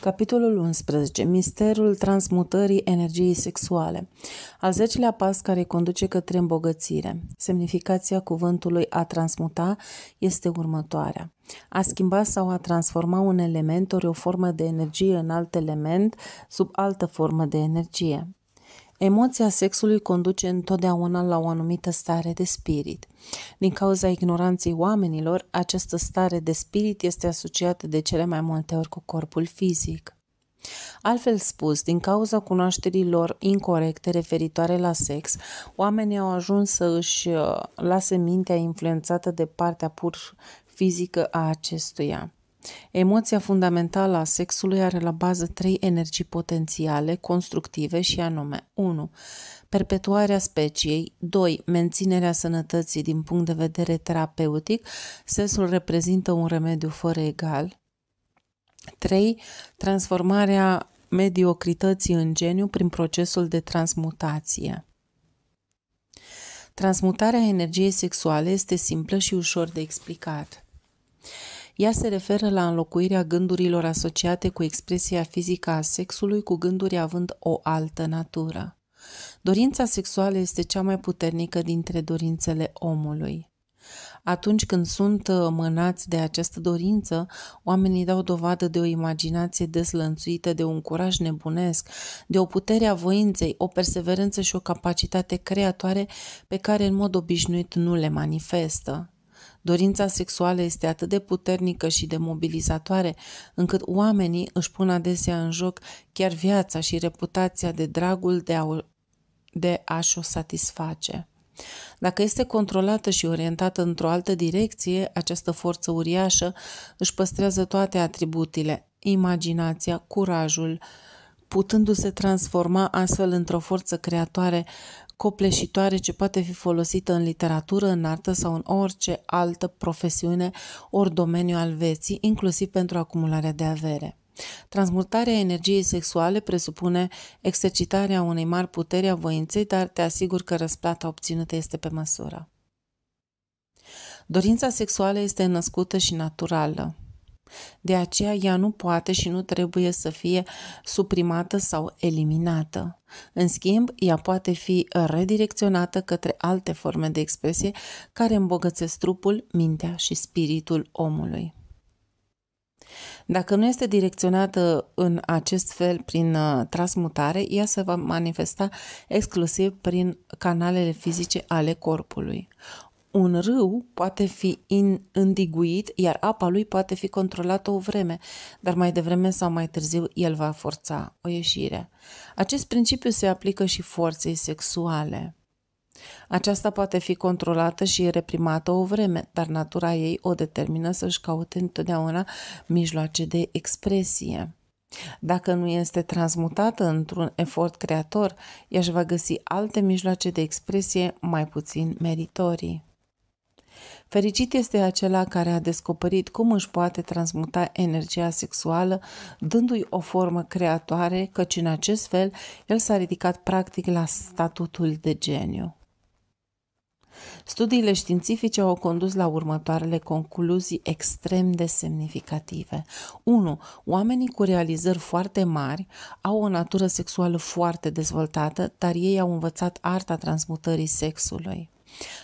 Capitolul 11. Misterul transmutării energiei sexuale. Al zecelea pas care conduce către îmbogățire. Semnificația cuvântului a transmuta este următoarea. A schimba sau a transforma un element ori o formă de energie în alt element sub altă formă de energie. Emoția sexului conduce întotdeauna la o anumită stare de spirit. Din cauza ignoranței oamenilor, această stare de spirit este asociată de cele mai multe ori cu corpul fizic. Altfel spus, din cauza cunoașterilor incorrecte referitoare la sex, oamenii au ajuns să își uh, lase mintea influențată de partea pur fizică a acestuia. Emoția fundamentală a sexului are la bază trei energii potențiale, constructive și anume 1. Perpetuarea speciei 2. Menținerea sănătății din punct de vedere terapeutic, sexul reprezintă un remediu fără egal 3. Transformarea mediocrității în geniu prin procesul de transmutație. Transmutarea energiei sexuale este simplă și ușor de explicat. Ea se referă la înlocuirea gândurilor asociate cu expresia fizică a sexului cu gânduri având o altă natură. Dorința sexuală este cea mai puternică dintre dorințele omului. Atunci când sunt mânați de această dorință, oamenii dau dovadă de o imaginație deslănțuită, de un curaj nebunesc, de o putere a voinței, o perseverență și o capacitate creatoare pe care în mod obișnuit nu le manifestă. Dorința sexuală este atât de puternică și de mobilizatoare, încât oamenii își pun adesea în joc chiar viața și reputația de dragul de a, de a-și o satisface. Dacă este controlată și orientată într-o altă direcție, această forță uriașă își păstrează toate atributele, imaginația, curajul, putându-se transforma astfel într-o forță creatoare copleșitoare ce poate fi folosită în literatură, în artă sau în orice altă profesiune ori domeniu al vieții, inclusiv pentru acumularea de avere. Transmutarea energiei sexuale presupune exercitarea unei mari puteri a voinței, dar te asigur că răsplata obținută este pe măsură. Dorința sexuală este născută și naturală. De aceea ea nu poate și nu trebuie să fie suprimată sau eliminată. În schimb, ea poate fi redirecționată către alte forme de expresie care îmbogățesc trupul, mintea și spiritul omului. Dacă nu este direcționată în acest fel prin uh, transmutare, ea se va manifesta exclusiv prin canalele fizice ale corpului un râu poate fi in, îndiguit, iar apa lui poate fi controlată o vreme, dar mai devreme sau mai târziu el va forța o ieșire. Acest principiu se aplică și forței sexuale. Aceasta poate fi controlată și reprimată o vreme, dar natura ei o determină să-și caute întotdeauna mijloace de expresie. Dacă nu este transmutată într-un efort creator, ea își va găsi alte mijloace de expresie mai puțin meritorii. Fericit este acela care a descoperit cum își poate transmuta energia sexuală, dându-i o formă creatoare, căci în acest fel el s-a ridicat practic la statutul de geniu. Studiile științifice au condus la următoarele concluzii extrem de semnificative. 1. Oamenii cu realizări foarte mari au o natură sexuală foarte dezvoltată, dar ei au învățat arta transmutării sexului.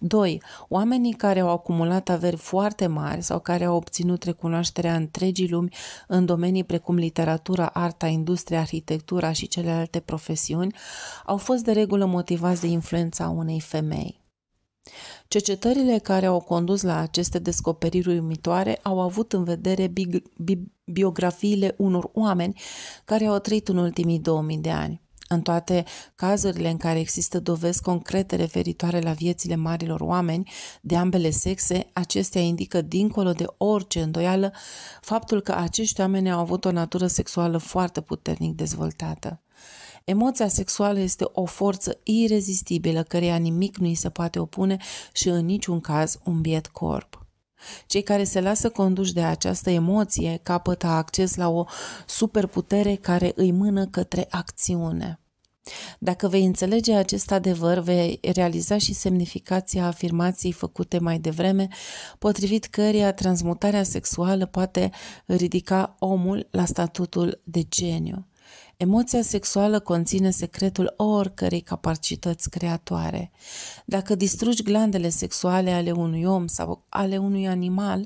2. Oamenii care au acumulat averi foarte mari sau care au obținut recunoașterea întregii lumi în domenii precum literatura, arta, industria, arhitectura și celelalte profesiuni au fost de regulă motivați de influența unei femei. Cercetările care au condus la aceste descoperiri uimitoare au avut în vedere bi- bi- biografiile unor oameni care au trăit în ultimii 2000 de ani. În toate cazurile în care există dovezi concrete referitoare la viețile marilor oameni de ambele sexe, acestea indică dincolo de orice îndoială faptul că acești oameni au avut o natură sexuală foarte puternic dezvoltată. Emoția sexuală este o forță irezistibilă căreia nimic nu îi se poate opune și în niciun caz un biet corp. Cei care se lasă conduși de această emoție capătă acces la o superputere care îi mână către acțiune. Dacă vei înțelege acest adevăr, vei realiza și semnificația afirmației făcute mai devreme, potrivit căreia transmutarea sexuală poate ridica omul la statutul de geniu. Emoția sexuală conține secretul oricărei capacități creatoare. Dacă distrugi glandele sexuale ale unui om sau ale unui animal,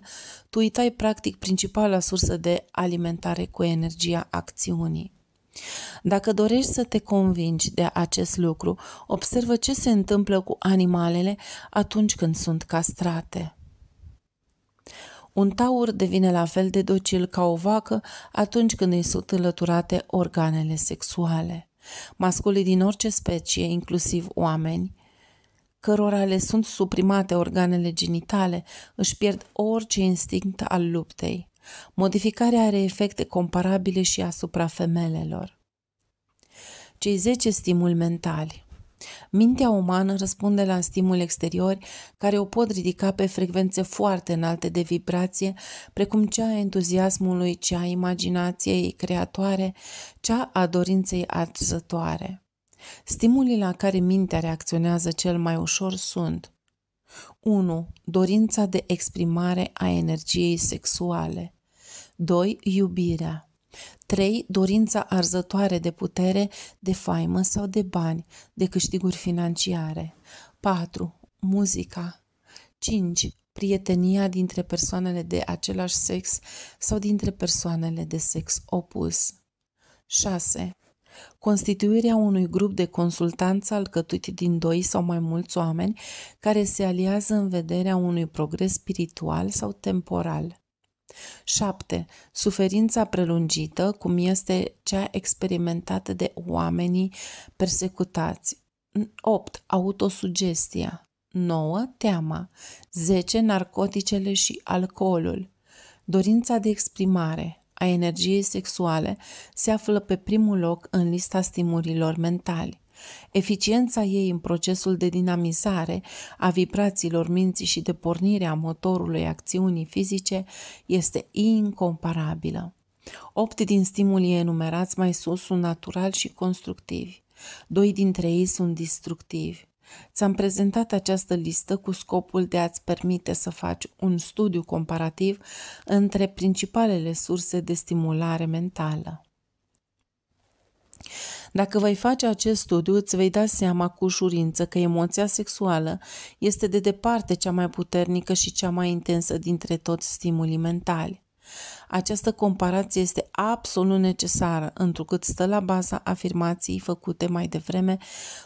tu îi tai practic principala sursă de alimentare cu energia acțiunii. Dacă dorești să te convingi de acest lucru, observă ce se întâmplă cu animalele atunci când sunt castrate. Un taur devine la fel de docil ca o vacă atunci când îi sunt înlăturate organele sexuale. Masculii din orice specie, inclusiv oameni, cărora le sunt suprimate organele genitale, își pierd orice instinct al luptei. Modificarea are efecte comparabile și asupra femelelor. Cei 10 stimuli mentali Mintea umană răspunde la stimul exteriori care o pot ridica pe frecvențe foarte înalte de vibrație, precum cea a entuziasmului, cea a imaginației creatoare, cea a dorinței arzătoare. Stimulii la care mintea reacționează cel mai ușor sunt 1. Dorința de exprimare a energiei sexuale 2. Iubirea 3. Dorința arzătoare de putere, de faimă sau de bani, de câștiguri financiare. 4. Muzica. 5. Prietenia dintre persoanele de același sex sau dintre persoanele de sex opus. 6. Constituirea unui grup de consultanță alcătuit din doi sau mai mulți oameni care se aliază în vederea unui progres spiritual sau temporal. 7. Suferința prelungită, cum este cea experimentată de oamenii persecutați. 8. Autosugestia. 9. Teama. 10. Narcoticele și alcoolul. Dorința de exprimare a energiei sexuale se află pe primul loc în lista stimurilor mentali. Eficiența ei în procesul de dinamizare a vibrațiilor minții și de pornire a motorului acțiunii fizice este incomparabilă. Opt din stimulii enumerați mai sus sunt naturali și constructivi. Doi dintre ei sunt destructivi. Ți-am prezentat această listă cu scopul de a-ți permite să faci un studiu comparativ între principalele surse de stimulare mentală. Dacă vei face acest studiu, îți vei da seama cu ușurință că emoția sexuală este de departe cea mai puternică și cea mai intensă dintre toți stimulii mentali. Această comparație este absolut necesară, întrucât stă la baza afirmației făcute mai devreme,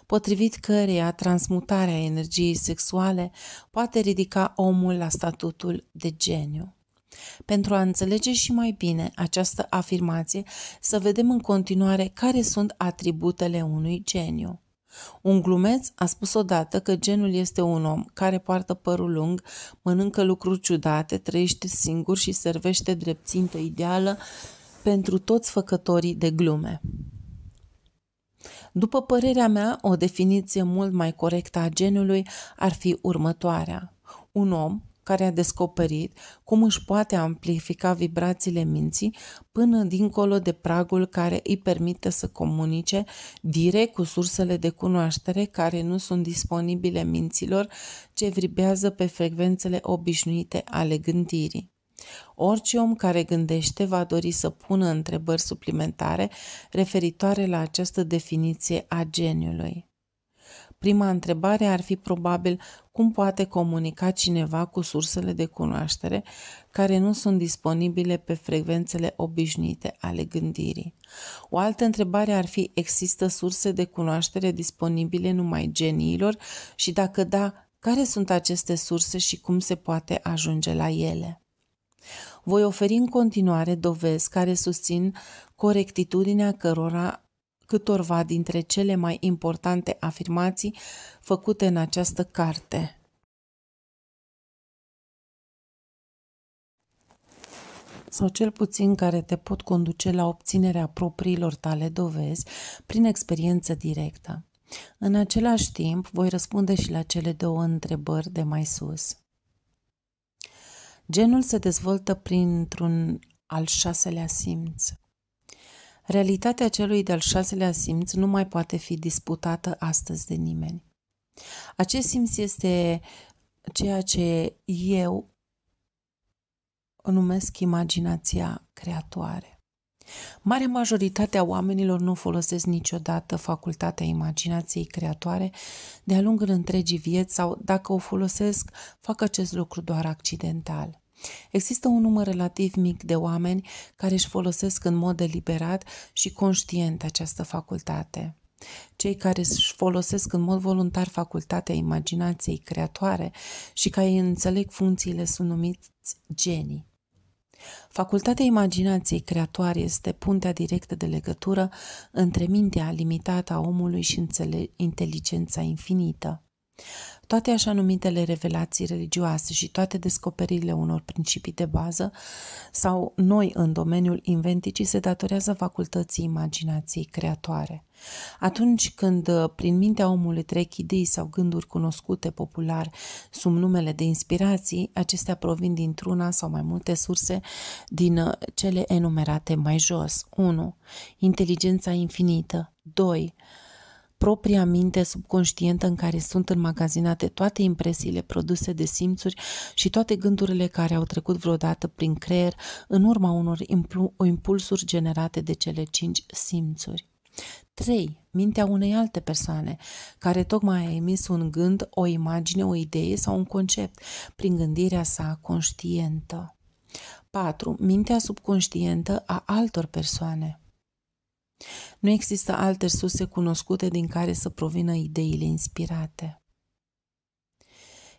potrivit căreia transmutarea energiei sexuale poate ridica omul la statutul de geniu. Pentru a înțelege și mai bine această afirmație, să vedem în continuare care sunt atributele unui geniu. Un glumeț a spus odată că genul este un om care poartă părul lung, mănâncă lucruri ciudate, trăiește singur și servește drept țintă ideală pentru toți făcătorii de glume. După părerea mea, o definiție mult mai corectă a genului ar fi următoarea. Un om care a descoperit cum își poate amplifica vibrațiile minții până dincolo de pragul care îi permite să comunice direct cu sursele de cunoaștere care nu sunt disponibile minților ce vribează pe frecvențele obișnuite ale gândirii. Orice om care gândește va dori să pună întrebări suplimentare referitoare la această definiție a geniului. Prima întrebare ar fi probabil cum poate comunica cineva cu sursele de cunoaștere care nu sunt disponibile pe frecvențele obișnuite ale gândirii? O altă întrebare ar fi, există surse de cunoaștere disponibile numai geniilor și dacă da, care sunt aceste surse și cum se poate ajunge la ele? voi oferi în continuare dovezi care susțin corectitudinea cărora câtorva dintre cele mai importante afirmații făcute în această carte. sau cel puțin care te pot conduce la obținerea propriilor tale dovezi prin experiență directă. În același timp, voi răspunde și la cele două întrebări de mai sus. Genul se dezvoltă printr-un al șaselea simț. Realitatea celui de-al șaselea simț nu mai poate fi disputată astăzi de nimeni. Acest simț este ceea ce eu numesc imaginația creatoare. Marea majoritate a oamenilor nu folosesc niciodată facultatea imaginației creatoare de-a lungul întregii vieți sau, dacă o folosesc, fac acest lucru doar accidental. Există un număr relativ mic de oameni care își folosesc în mod deliberat și conștient această facultate. Cei care își folosesc în mod voluntar facultatea imaginației creatoare și care înțeleg funcțiile sunt numiți genii. Facultatea imaginației creatoare este puntea directă de legătură între mintea limitată a omului și inteligența infinită. Toate așa numitele revelații religioase și toate descoperirile unor principii de bază sau noi în domeniul inventicii se datorează facultății imaginației creatoare. Atunci când uh, prin mintea omului trec idei sau gânduri cunoscute popular sub numele de inspirații, acestea provin dintr-una sau mai multe surse din uh, cele enumerate mai jos. 1. Inteligența infinită. 2 propria minte subconștientă în care sunt înmagazinate toate impresiile produse de simțuri și toate gândurile care au trecut vreodată prin creier în urma unor impulsuri generate de cele cinci simțuri. 3. Mintea unei alte persoane, care tocmai a emis un gând, o imagine, o idee sau un concept, prin gândirea sa conștientă. 4. Mintea subconștientă a altor persoane. Nu există alte surse cunoscute din care să provină ideile inspirate.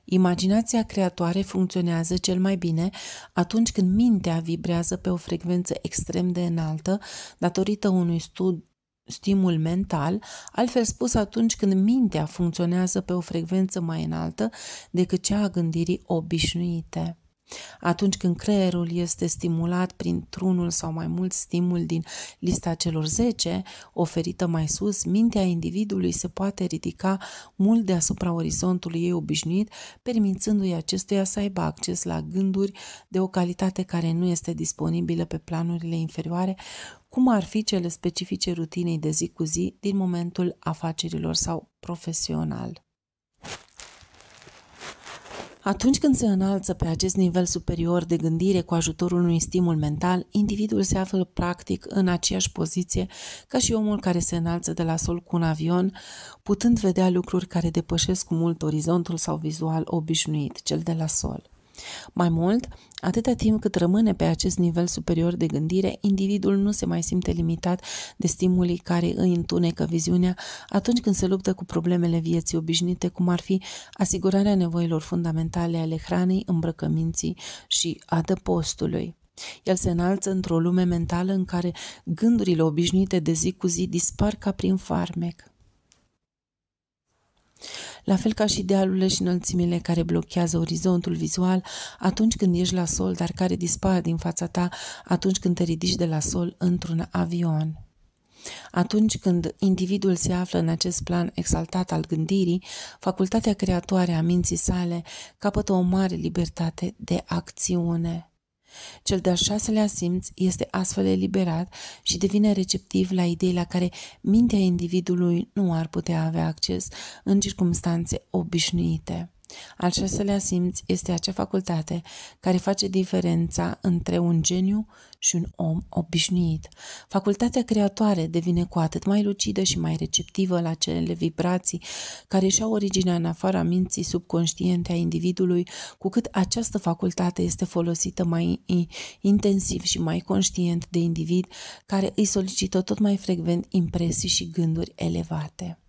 Imaginația creatoare funcționează cel mai bine atunci când mintea vibrează pe o frecvență extrem de înaltă datorită unui stud- stimul mental, altfel spus atunci când mintea funcționează pe o frecvență mai înaltă decât cea a gândirii obișnuite. Atunci când creierul este stimulat printr-unul sau mai mult stimul din lista celor 10 oferită mai sus, mintea individului se poate ridica mult deasupra orizontului ei obișnuit, permițându-i acestuia să aibă acces la gânduri de o calitate care nu este disponibilă pe planurile inferioare, cum ar fi cele specifice rutinei de zi cu zi din momentul afacerilor sau profesional. Atunci când se înalță pe acest nivel superior de gândire cu ajutorul unui stimul mental, individul se află practic în aceeași poziție ca și omul care se înalță de la sol cu un avion, putând vedea lucruri care depășesc cu mult orizontul sau vizual obișnuit, cel de la sol. Mai mult, atâta timp cât rămâne pe acest nivel superior de gândire, individul nu se mai simte limitat de stimulii care îi întunecă viziunea atunci când se luptă cu problemele vieții obișnuite, cum ar fi asigurarea nevoilor fundamentale ale hranei, îmbrăcăminții și adăpostului. El se înalță într-o lume mentală în care gândurile obișnuite de zi cu zi dispar ca prin farmec. La fel ca și dealurile și înălțimile care blochează orizontul vizual atunci când ești la sol, dar care dispar din fața ta atunci când te ridici de la sol într-un avion. Atunci când individul se află în acest plan exaltat al gândirii, facultatea creatoare a minții sale capătă o mare libertate de acțiune. Cel de-al șaselea simț este astfel eliberat și devine receptiv la idei la care mintea individului nu ar putea avea acces în circunstanțe obișnuite. Al șaselea simț este acea facultate care face diferența între un geniu și un om obișnuit. Facultatea creatoare devine cu atât mai lucidă și mai receptivă la cele vibrații care și-au originea în afara minții subconștiente a individului, cu cât această facultate este folosită mai intensiv și mai conștient de individ care îi solicită tot mai frecvent impresii și gânduri elevate.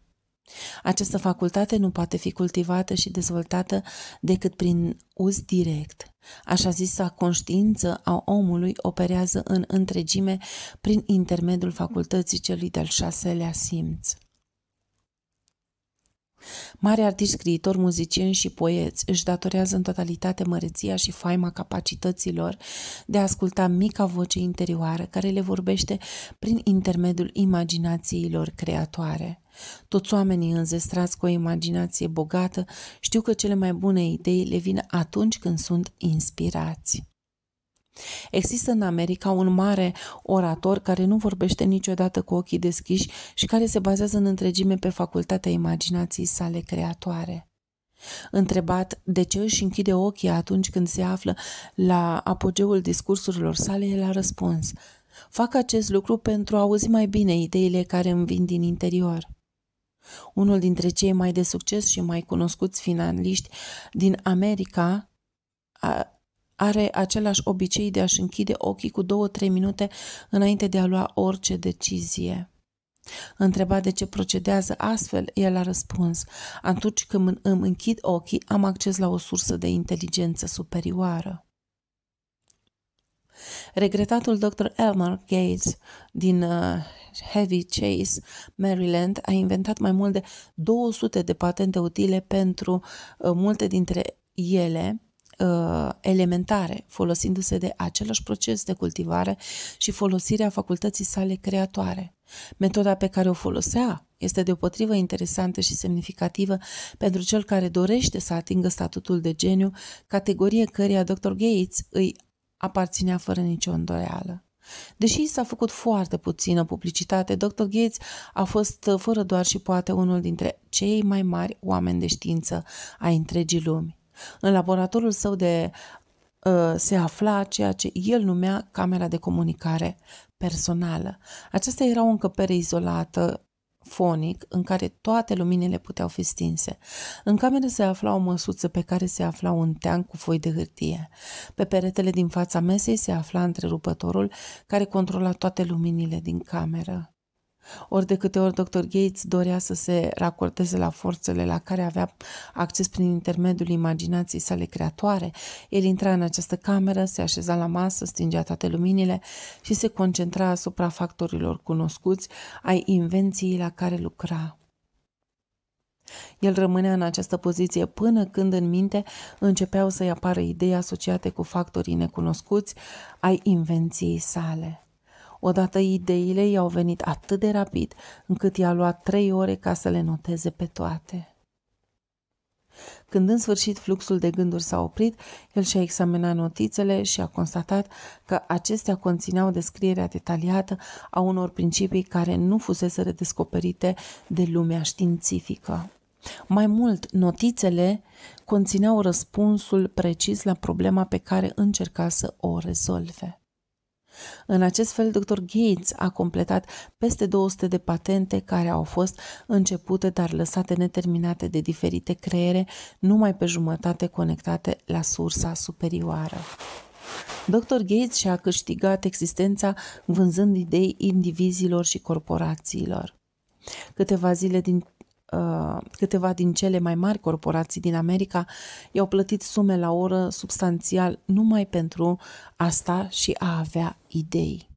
Această facultate nu poate fi cultivată și dezvoltată decât prin uz direct. Așa zisa conștiință a omului operează în întregime prin intermediul facultății celui de-al șaselea simț. Mari artiști, scriitori, muzicieni și poeți își datorează în totalitate măreția și faima capacităților de a asculta mica voce interioară care le vorbește prin intermediul imaginațiilor creatoare. Toți oamenii înzestrați cu o imaginație bogată știu că cele mai bune idei le vin atunci când sunt inspirați. Există în America un mare orator care nu vorbește niciodată cu ochii deschiși și care se bazează în întregime pe facultatea imaginației sale creatoare. Întrebat de ce își închide ochii atunci când se află la apogeul discursurilor sale, el a răspuns: Fac acest lucru pentru a auzi mai bine ideile care îmi vin din interior. Unul dintre cei mai de succes și mai cunoscuți finaliști din America are același obicei de a-și închide ochii cu două-trei minute înainte de a lua orice decizie. Întrebat de ce procedează astfel, el a răspuns, atunci când îmi închid ochii, am acces la o sursă de inteligență superioară. Regretatul dr. Elmer Gates din uh, Heavy Chase, Maryland, a inventat mai mult de 200 de patente utile pentru uh, multe dintre ele uh, elementare, folosindu-se de același proces de cultivare și folosirea facultății sale creatoare. Metoda pe care o folosea este deopotrivă interesantă și semnificativă pentru cel care dorește să atingă statutul de geniu, categorie căreia Dr. Gates îi aparținea fără nicio îndoială. Deși s-a făcut foarte puțină publicitate, Dr. Gates a fost uh, fără doar și poate unul dintre cei mai mari oameni de știință ai întregii lumi. În laboratorul său de uh, se afla ceea ce el numea camera de comunicare personală. Aceasta era o încăpere izolată fonic în care toate luminile puteau fi stinse. În cameră se afla o măsuță pe care se afla un teanc cu foi de hârtie. Pe peretele din fața mesei se afla întrerupătorul care controla toate luminile din cameră. Ori de câte ori Dr. Gates dorea să se racorteze la forțele la care avea acces prin intermediul imaginației sale creatoare, el intra în această cameră, se așeza la masă, stingea toate luminile și se concentra asupra factorilor cunoscuți ai invenției la care lucra. El rămânea în această poziție până când în minte începeau să-i apară idei asociate cu factorii necunoscuți ai invenției sale. Odată ideile i-au venit atât de rapid, încât i-a luat trei ore ca să le noteze pe toate. Când în sfârșit fluxul de gânduri s-a oprit, el și-a examinat notițele și a constatat că acestea conțineau descrierea detaliată a unor principii care nu fusese redescoperite de lumea științifică. Mai mult, notițele conțineau răspunsul precis la problema pe care încerca să o rezolve. În acest fel, Dr. Gates a completat peste 200 de patente care au fost începute, dar lăsate neterminate de diferite creiere, numai pe jumătate conectate la sursa superioară. Dr. Gates și-a câștigat existența vânzând idei indivizilor și corporațiilor. Câteva zile din Uh, câteva din cele mai mari corporații din America i-au plătit sume la oră substanțial numai pentru asta și a avea idei.